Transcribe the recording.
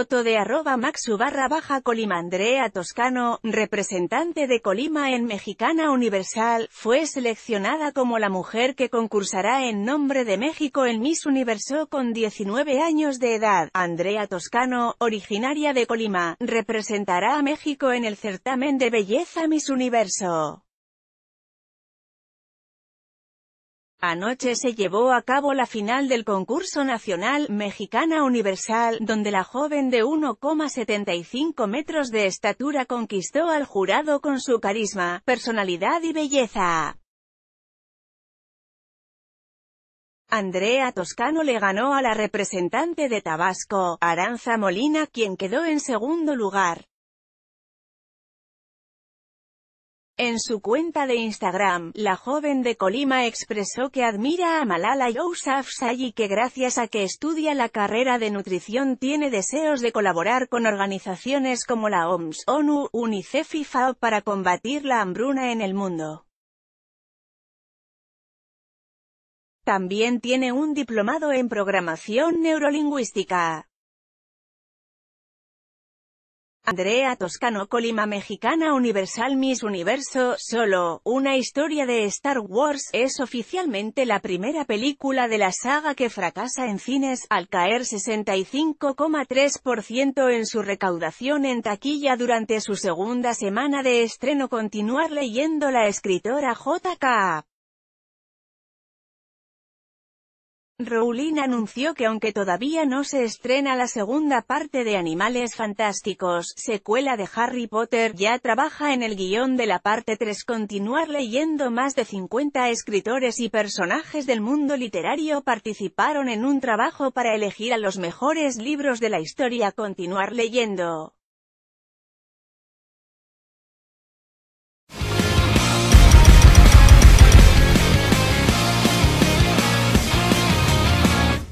Foto de arroba maxu barra baja Andrea Toscano, representante de Colima en Mexicana Universal, fue seleccionada como la mujer que concursará en nombre de México en Miss Universo con 19 años de edad. Andrea Toscano, originaria de Colima, representará a México en el certamen de belleza Miss Universo. Anoche se llevó a cabo la final del concurso nacional Mexicana Universal, donde la joven de 1,75 metros de estatura conquistó al jurado con su carisma, personalidad y belleza. Andrea Toscano le ganó a la representante de Tabasco, Aranza Molina, quien quedó en segundo lugar. En su cuenta de Instagram, la joven de Colima expresó que admira a Malala Yousafzai y que gracias a que estudia la carrera de nutrición tiene deseos de colaborar con organizaciones como la OMS, ONU, UNICEF y FAO para combatir la hambruna en el mundo. También tiene un diplomado en programación neurolingüística. Andrea Toscano Colima Mexicana Universal Miss Universo, solo, una historia de Star Wars, es oficialmente la primera película de la saga que fracasa en cines, al caer 65,3% en su recaudación en taquilla durante su segunda semana de estreno continuar leyendo la escritora JK. Rowling anunció que aunque todavía no se estrena la segunda parte de Animales Fantásticos, secuela de Harry Potter, ya trabaja en el guión de la parte 3 continuar leyendo más de 50 escritores y personajes del mundo literario participaron en un trabajo para elegir a los mejores libros de la historia continuar leyendo.